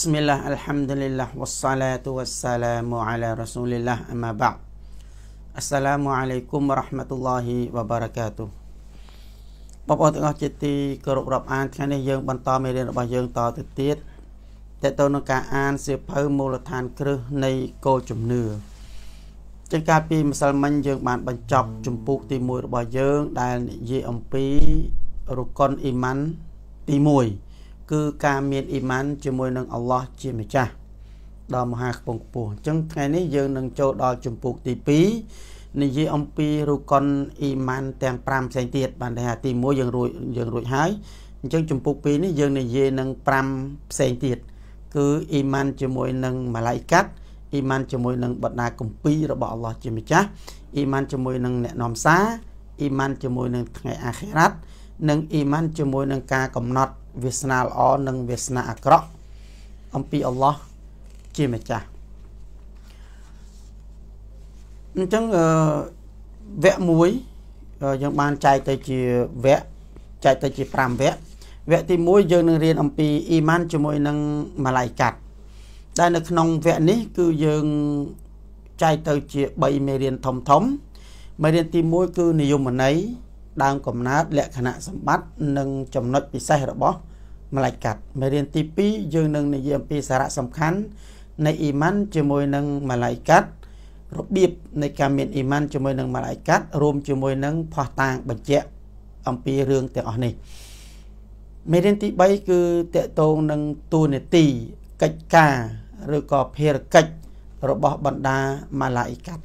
Bismillah, Alhamdulillah, wassalatu wassalamu ala rasulillah amma ba' Assalamualaikum warahmatullahi wabarakatuh បងប្អូនទាំងអស់ជាទីគោរពរាប់អានថ្ងៃនេះយើងបន្តមេរៀនរបស់យើងតទៅទៀតតទៅនឹងការអានសៀវភៅមូលដ្ឋានគ្រឹះនៃគោលជំនឿចឹងកាលពីម្សិលមិញយើងបានបញ្ចប់ជំពូកទី1របស់យើងដែលនិយាយអំពីរុកុនអ៊ីម៉ាន់ទី1គឺការមានអ៊ីម៉ានជាមួយនឹងអល់ឡោះជាម្ចាស់ដ៏មហាខ្ពង់ខ្ពស់អញ្ចឹងថ្ងៃនេះយើងនឹងចូលដល់ជំពូកទី2និយាយអំពីរុកុនអ៊ីម៉ានទាំង5ផ្សេងទៀតបានន័យថាទី1យើងរួចយើងរួចហើយអញ្ចឹងជំពូក2នេះយើងនិយាយនឹង5ផ្សេងទៀតគឺអ៊ីម៉ានជាមួយនឹងម៉ាឡៃកាត់អ៊ីម៉ានជាមួយនឹងបណ្ដាគម្ពីររបស់អល់ឡោះជាម្ចាស់អ៊ីម៉ានជាមួយនឹងអ្នកនាំសារអ៊ីម៉ានជាមួយនឹងថ្ងៃអាខិរ៉ាត់និងអ៊ីម៉ានជាមួយនឹងការកំណត់វាសនាល្អនិងវាសនាអាក្រក់អំពីអល់ឡោះជាម្ចាស់អញ្ចឹងអឺវគ្គ1យើងបានចែកទៅជាវគ្គចែកទៅជា5វគ្គវគ្គទី1យើងនឹងរៀនអំពីអ៊ីម៉ានជាមួយនឹងម៉ាឡៃកាត់ដែលនៅក្នុងវគ្គនេះ គឺយើងចែកទៅជា3មេរៀនធំធំមេរៀនទី1គឺនិយមន័យដើមកំណើតលក្ខណៈសម្បត្តិនិងចំណុចពិសេសរបស់ម្លេចកាត់មេរៀនទី2យើងនឹងនិយាយអំពីសារៈសំខាន់នៃអ៊ីម៉ានជាមួយនឹងម្លេចកាត់របៀបនៃការមានអ៊ីម៉ានជាមួយនឹងម្លេចកាត់រួមជាមួយនឹងផោះតាង បញ្ជាក់អំពីរឿងទាំងអស់នេះមេរៀនទី3គឺតកតងនឹងទូនេតិកិច្ចការឬក៏ភារកិច្ចរបស់បណ្ដាម៉ាឡាអ៊ីកាត់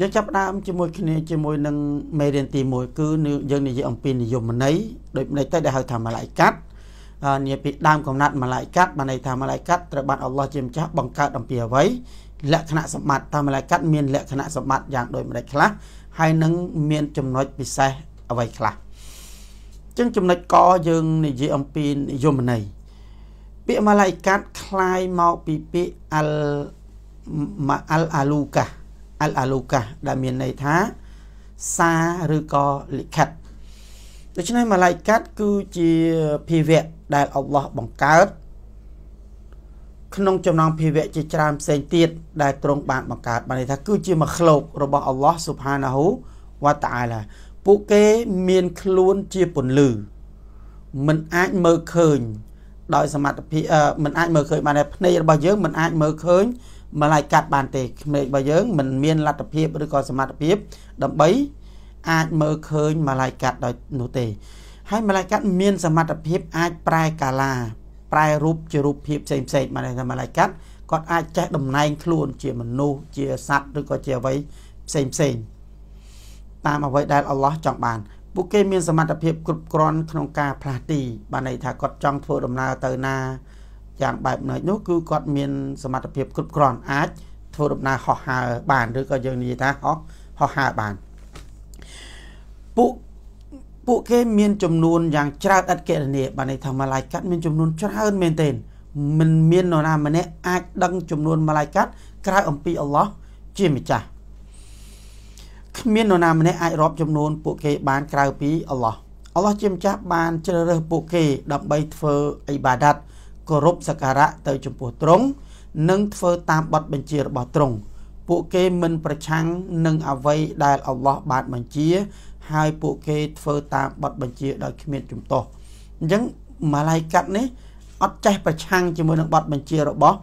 យើងចាប់ដើមជាមួយគ្នាជាមួយនឹងមេរៀនទី1គឺយើងនិយាយអំពីនិយមន័យដូចម្ដេចទៅដែលហៅថាម៉ាឡៃកាត់និយាយពីដើមកំណត់ម៉ាឡៃកាត់បានន័យថាម៉ាឡៃកាត់ត្រូវបានអល់ឡោះជាម្ចាស់បង្កើតអំពីអ្វី លក្ខណៈសម្បត្តិតើម៉ាឡៃកាត់មានលក្ខណៈសម្បត្តិយ៉ាងដូចម្ដេចខ្លះហើយនឹងមានចំណុចពិសេសអ្វីខ្លះចឹងចំណុចកយើងនិយាយអំពីនិយមន័យពាក្យម៉ាឡៃកាត់คล้ายមកពីពាក្យអលអាលូកាអលអាលូកាសដែលមានន័យថាសារឬក៏លិខិតដូច្នេះម៉ាឡៃកាត់គឺជាភាវៈដែលអល់ឡោះបង្កើត ក្នុងចំណងភាវៈជាច្រើនផ្សេងទៀតដែលទ្រង់បានបង្កើតបានន័យថាគឺជាមក្លោករបស់អល់ឡោះស៊ុបហានាហ៊ូវតាអាឡាពួកគេមានខ្លួនជាពន្លឺมันអាចមើលឃើញ ដោយ សមត្ថភាពมันអាច មើលឃើញបានតែភ្នែករបស់យើងมันអាចមើលឃើញម្លាយកាត់បានទេក្មេករបស់យើង មិនមានលទ្ធភាពឬក៏សមត្ថភាពដើម្បី អាចមើលឃើញម្លាយកាត់ដោយនោះទេ ហើយម្លាយកាត់មានសមត្ថភាពអាចប្រែកាឡាប្រែរូបជារូបភាពផ្សេងផ្សេងមកថាម្លាយកាត់គាត់អាចចេះតំណែងខ្លួន ជាមនុស្សជាសត្វឬក៏ជាអ្វីផ្សេងផ្សេងតាមអ្វីដែលអល់ឡោះចង់បាន ពួកគេមានសមត្ថភាពគ្រប់គ្រាន់ក្នុងការផ្លាស់ទីបានន័យថាគាត់ចង់ធ្វើដំណើរទៅណាយ៉ាងបែបណានោះគឺគាត់មានសមត្ថភាពគ្រប់គ្រាន់អាចធ្វើដំណើរហោះហើរបានឬក៏យើងនិយាយថាហោះហោះហើរបានពួកពួកគេមានចំនួនយ៉ាងច្រើនឥតគណនាបានន័យថាម៉ាឡាយកាត់មានចំនួន ច្រើនមែនទែនមិនមាននរណាម្នាក់អាចដឹងចំនួនម៉ាឡាយកាត់ក្រៅអំពីអល់ឡោះជាម្ចាស់គ្មាននរណាម្នាក់អាចរាប់ចំនួនពួកគេបានក្រៅពីអល់ឡោះអល់ឡោះជាម្ចាស់បានជ្រើសរើសពួកគេដើម្បីធ្វើអ៊ីបាដាត់គោរពសក្ការៈទៅចំពោះទ្រង់និងធ្វើតាមបទបញ្ជារបស់ទ្រង់ពួកគេមិនប្រឆាំងនឹងអ្វីដែលអល់ឡោះបានបញ្ជាហើយពួកគេធ្វើតាមបទបញ្ជាដោយគ្មានជំទាស់អញ្ចឹងម៉ាឡៃកាត់នេះអត់ចេះប្រឆាំងជាមួយនឹងបទបញ្ជារបស់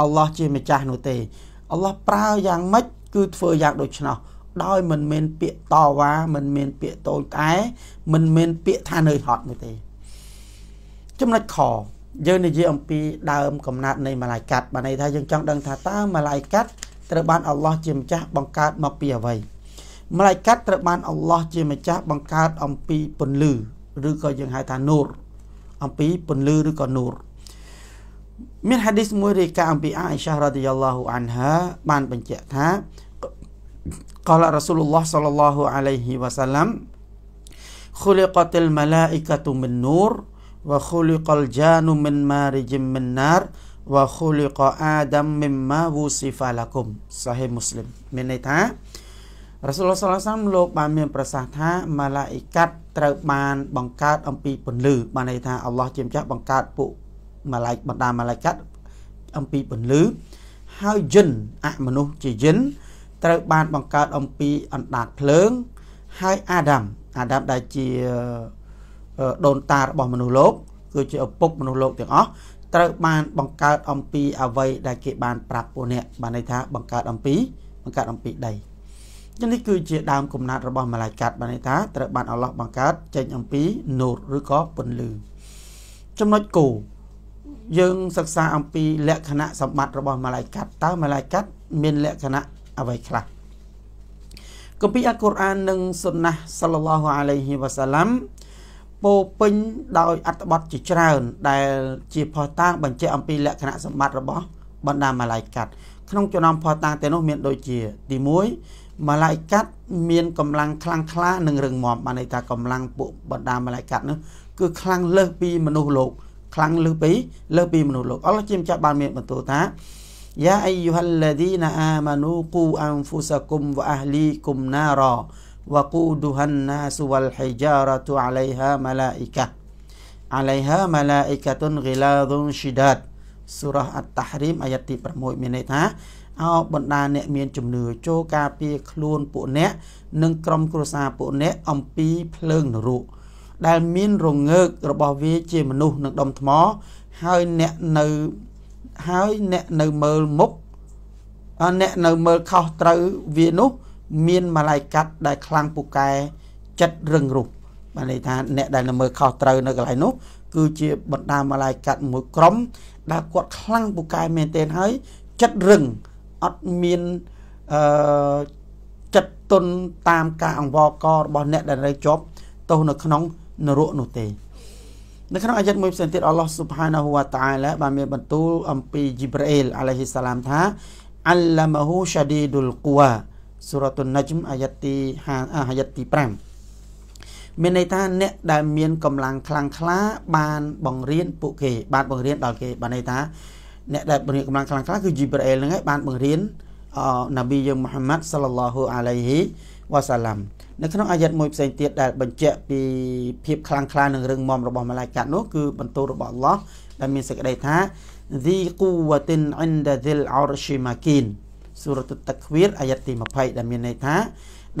អល់ឡោះជាម្ចាស់នោះទេអល់ឡោះប្រើយ៉ាងម៉េចគឺធ្វើយ៉ាងដូច្នោះដោយមិនមានពាក្យតវ៉ាមិន មាន ពាក្យតូចតែមិនមាន ពាក្យថានៅហត់នោះទេចំណុចខយើងនិយាយអំពីដើមកំណត់នៃម៉ាឡាយកាត់បានន័យថាយើងចង់ដឹងថាតើម៉ាឡាយកាត់ត្រូវបានអល់ឡោះជាម្ចាស់បង្កើតមកពីអ្វីម៉ាឡាយកាត់ត្រូវបានអល់ឡោះជាម្ចាស់បង្កើតអំពីពន្លឺឬក៏យើងហៅថានូរអំពីពន្លឺឬក៏នូរមានហាឌីសមួយរាយការណ៍អំពីអាអ៊ីសារ៉ាឌីយ៉ាឡោះអានហា បានបញ្ជាក់ថាកលរ៉ាស៊ូលឡោះសាឡឡោះអាឡៃហ៊ីវ៉ាសាឡាំ خلقت الملائكة من نور وخلق الجان من مارج من نار وخلق آدم مما وصف لكم صحيح مسلم មានន័យថារ៉ាសូលសឡាសាមលោកបានមានប្រសាសន៍ថាម៉ាឡាអ៊ីកាត់ត្រូវបានបង្កើតអំពីពន្លឺបានន័យថាអល់ឡោះជាម្ចាស់បង្កើតពួកម៉ាឡាយបណ្ដាម៉ាឡាយកាត់អំពីពន្លឺហើយយិនអមនុស្សជាយិនត្រូវបានបង្កើតអំពីអណ្ដាតភ្លើង ហើយអាដាមអាដាមដែលជាដូនតារបស់មនុស្សលោកគឺជាឪពុកមនុស្សលោកទាំងអស់ត្រូវបានបង្កើត អំពីអ្វីដែលគេបានប្រាប់ពួកអ្នកបានន័យថាបង្កើតអំពីបង្កើតអំពីដី នេះគឺជាដើមកំណត់របស់ម្លាយកាត់បានន័យថាត្រូវបានអល់ឡោះបង្កើតចេញអំពីណូតឬក៏ពន្លឺចំណុចគោយើងសិក្សាអំពីលក្ខណៈសម្បត្តិរបស់ម្លាយកាត់តើម្លាយកាត់មានលក្ខណៈអ្វីខ្លះគម្ពីរអល់កុរអាននិងសុណាសល្លឡោះអាឡៃហ៊ីវ៉ាសាឡាំពោពេញដោយអត្ថបទជាច្រើន ដែលជាផតតាងបញ្ជាក់អំពីលក្ខណៈសម្បត្តិរបស់ បណ្ដាម៉ាឡៃកាត់ក្នុងចំណោមផតតាងទាំងនោះមានដូចជាទី1ម៉ាឡៃកាត់មានកម្លាំងខ្លាំងក្លានិងរឹងមាំបានន័យថាកម្លាំងពួកបណ្ដាម៉ាឡៃកាត់នោះគឺខ្លាំងលើសពីមនុស្សលោកខ្លាំងលើសពីលើសពីមនុស្សលោកអល់ឡោះជាម្ចាស់បានមានបន្ទូលថាយ៉ាអាយូហាល់ឡាឌីណាអាម៉ានូគូអានហ្វូសាគុមវ៉ាអះលីគុមណារ៉ា وقودها الناس والحجارة عليها ملائكة عليها ملائكة غلاظ شداد សូរ៉ាអត្តហរីមអាយ៉ាទី6មានន័យថាអោបណ្ដាអ្នកមានជំនឿចូលការពារខ្លួនពួកអ្នកនិងក្រុមគ្រួសារពួកអ្នកអំពីភ្លើងនរកដែលមានរងើករបស់វាជាមនុស្សនឹងដុំថ្ម ហើយអ្នកនៅហើយអ្នកនៅមើលមុខអ្នកនៅមើលខុសត្រូវវានោះមានម៉ាឡៃកាត់ដែលខ្លាំងពូកែចិត្តរឹងរូសបានន័យថាអ្នកដែលល្មើខុសត្រូវនៅកន្លែងនោះ គឺជាបណ្ដាម៉ាឡៃកាត់មួយក្រុម ដែលគាត់ខ្លាំងពូកែមែនទែនហើយចិត្តរឹងអត់មានអឺចិត្តទន់តាមការអង្វរករបស់អ្នកដែលនៅជាប់ទោសនៅក្នុងនរកនោះទេនៅក្នុងអាយ័តមួយផ្សេងទៀតអល់ឡោះស៊ុបហានាហ៊ូវតាអាឡាបានមានបន្ទូល អំពីជីប្រាអ៊ីលអាឡៃហ៊ីសសាឡាមថាអាឡាមហ៊ូសាឌីឌុលកូវ៉ាសូរ៉ាតុនជ្មអាយ៉ាត់ទី5អាយ៉ាត់ទី5មានន័យថាអ្នកដែលមានកម្លាំងខ្លាំងក្លា បានបង្រៀនពួកគេ បានបង្រៀនដល់គេបានន័យថាអ្នកដែលមានកម្លាំងខ្លាំងក្លាគឺជីប្រអែលហ្នឹងឯងបានបង្រៀនណាប៊ីយើងមូហាម៉ាត់សាឡឡោះអាឡៃហ៊ីវ៉ាសាឡាំនៅក្នុងអាយ៉ាត់មួយផ្សេងទៀតដែលបញ្ជាក់ពីភាពខ្លាំងក្លានឹងរឿងមមរបស់ម៉ាឡាយកាត់នោះគឺបន្ទូលរបស់អល់ឡោះដែលមានសេចក្តីថា ذي قوة عند ذي العرش مكين សូរ៉ាតុតក្វៀរអាយ៉ាត់ទី20ដែលមានន័យថា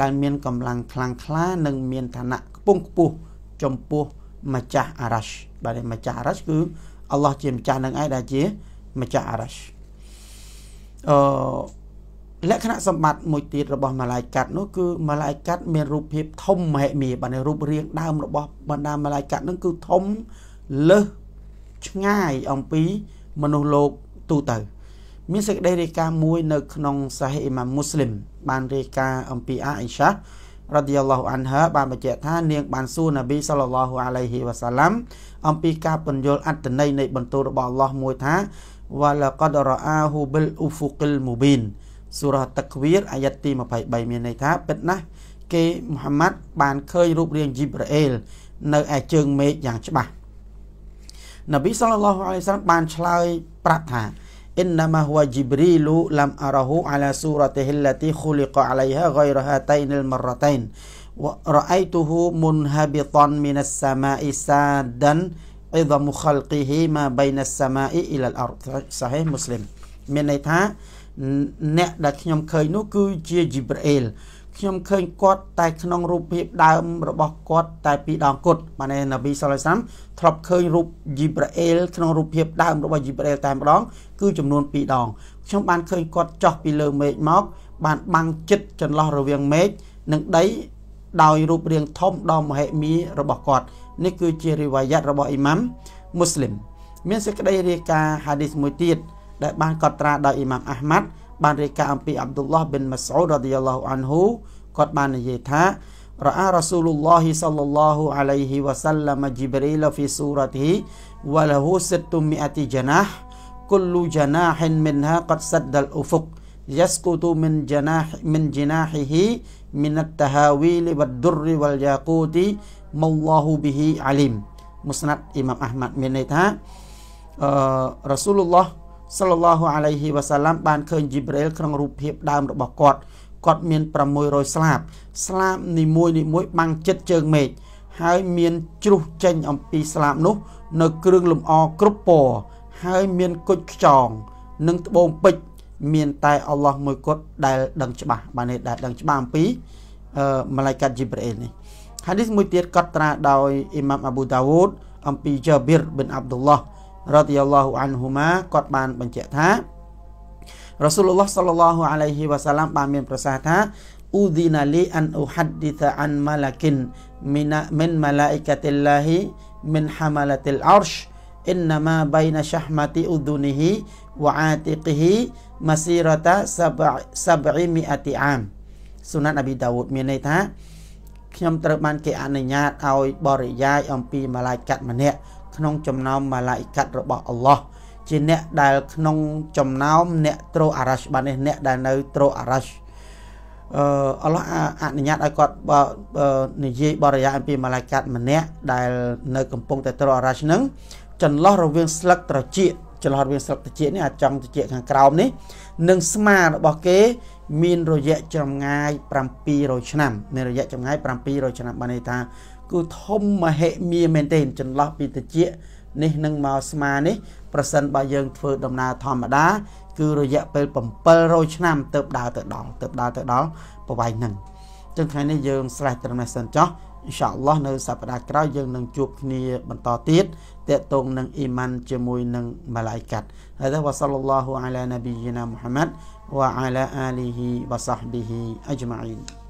ដែលមានកម្លាំងខ្លាំងក្លា និងមានឋានៈខ្ពង់ខ្ពស់ចំពោះម្ចាស់អារ៉ាស់បាទម្ចាស់អារ៉ាស់គឺអល់ឡោះជា ម្ចាស់នឹងឯងដែលជាម្ចាស់អារ៉ាស់អឺលក្ខណៈសម្បត្តិមួយទៀតរបស់ម៉ាឡាយកាត់នោះគឺម៉ាឡាយកាត់មានរូបភាពធំមហិមាបាទរូបរាងដើមរបស់បណ្ដាម៉ាឡាយកាត់នឹងគឺធំលើសឆ្ងាយអំពីមនុស្សលោកទូទៅ។មានសេចក្តីរាយការណ៍មួយនៅក្នុងសាហីអ៊ីម៉ាមមូស្លីមបានរាយការណ៍អំពីអាអ៊ីសារ៉ាឌីយ៉ាឡោះអានហា បានបញ្ជាក់ថានាងបានសួរនប៊ីសល្លឡោះអាឡៃហ៊ីវ៉ាសាឡាំអំពីការពន្យល់អត្តន័យនៃបន្ទូលរបស់អល់ឡោះមួយថាវ៉ាឡាកដរ៉អាហ៊ូប៊ីលអ៊ូហ្វុកលមូប៊ីនសូរ៉ាតាក្វៀរអាយ៉ាត់ទី23មានន័យថាពិតណាស់គេមូហាម៉ាត់បានឃើញរូបរាងជីប្រអែលនៅឯជើងមេឃយ៉ាងច្បាស់នប៊ីសល្លឡោះអាឡៃសាឡាំបានឆ្លើយប្រាប់ថា إنما هو جبريل لم أره على سورته التي خلق عليها غير هاتين المرتين ورأيته منهبطا من السماء سادا عظم خلقه ما بين السماء إلى الأرض صحيح مسلم من جبريل ខ្ញុំឃើញគាត់តែក្នុងរូបភាពដើមរបស់គាត់តែពីរដងគត់បាទនប៊ីសុលសាំធ្លាប់ឃើញរូបយីប្រាអែលក្នុងរូបភាពដើម របស់យីប្រាអែលតែម្ដងគឺចំនួន2ដងខ្ញុំបានឃើញគាត់ចុះពីលើមេឃមក បានបាំងចិត្តចន្លោះរវាងមេឃនិងដីដោយរូបរាងធំដ៏មហិមារបស់គាត់នេះគឺជារិវាយ៉ាតរបស់អ៊ីម៉ាំមូស្លីមមានសេចក្តីរាយការណ៍ហាឌីសមួយទៀតដែលបានកត់ត្រាដោយអ៊ីម៉ាំអាហ្មាត់ بان ريكا أمبي عبد الله بن مسعود رضي الله عنه قد بان يتا رأى رسول الله صلى الله عليه وسلم جبريل في سورته وله ستمائة جناح كل جناح منها قد سد الأفق يسقط من جناح من جناحه من التهاويل والدر والياقوت ما الله به عليم مسند إمام أحمد من رسول الله សល្លឡោះអាឡៃហ៊ីវ៉ាសាឡាំបានឃើញជីប្រេលក្នុងរូបភាពដើមរបស់គាត់គាត់មាន600ស្លាបស្លាបនីមួយនីមួយបាំងចិត្តជើងមេឃហើយមានជ្រុះចេញអំពីស្លាបនោះនៅគ្រឿងលម្អគ្រប់ពណ៌ហើយមានគុជខ្ចង និងត្បូងពេជ្រមានតែអល់ឡោះមួយគត់ដែល ដឹងច្បាស់បាននេះដែលដឹងច្បាស់អំពីអឺម៉ាឡៃកាត់ជីប្រអេលនេះហាឌីសមួយទៀតកត់ត្រាដោយអ៊ីម៉ាមអាប៊ូដាវូដអំពីជាប៊ីរប៊ិនអាប់ឌុលឡោះ radhiyallahu anhuma kot ban bencet Rasulullah sallallahu alaihi wasallam pamin prasatha udinali an uhaditha an malakin mina, min malaikatillahi min hamalatil arsh Inna ma baina syahmati udunihi wa atiqihi masirata sab'i mi'ati am sunan nabi daud mien ថាខ្ញុំត្រូវបានគេអនុញ្ញាតឲ្យបរិយាយអំពីមឡាយកាត់ម្នាក់ក្នុងចំណោមម៉ាឡាអ៊ីកាត់របស់អល់ឡោះជាអ្នកដែលក្នុងចំណោមអ្នកត្រូអារ៉ាស់បាទនេះ អ្នក ដែលនៅ ត្រូអារ៉ាស់អឺអល់ឡោះអនុញ្ញាតឲ្យគាត់និយាយបរិយាអំពីម៉ាឡាកាត់ម្នាក់ដែលនៅកំពុងតែត្រូអារ៉ាស់នឹងចន្លោះរវាងស្លឹកត្រចៀកចន្លោះរវាងស្លឹកត្រចៀកនេះអាចង់ត្រចៀកខាងក្រោមនេះនិងស្មារបស់គេ មានរយៈចម្ងាយ700ឆ្នាំមានរយៈចម្ងាយ700ឆ្នាំបានន័យថាគឺធំមហិមាមែនទេ ចន្លោះពីតិចនេះនឹងមកស្មានេះប្រសិនបើយើងធ្វើដំណើរធម្មតា គឺរយៈពេល700ឆ្នាំទៅដើរទៅដល់ទៅដើរទៅដល់ប្រវែងហ្នឹងចឹងថ្ងៃនេះយើងស្រេចត្រឹមនេះសិនចោះអ៊ីនសាអល់ឡោះនៅសប្តាហ៍ក្រោយយើងនឹងជួបគ្នាបន្តទៀតតកតងនឹងអ៊ីម៉ាន ជាមួយនឹងម៉ាឡាយកាត់ហើយទៅវ៉ាសលឡោះអាឡាណាប៊ីយាណាមូហាម៉ាត់វ៉ាអាឡាអាលីហ៊ីវ៉ាសាហ្ប៊ីហ៊ីអជ្ម៉ាអ៊ីន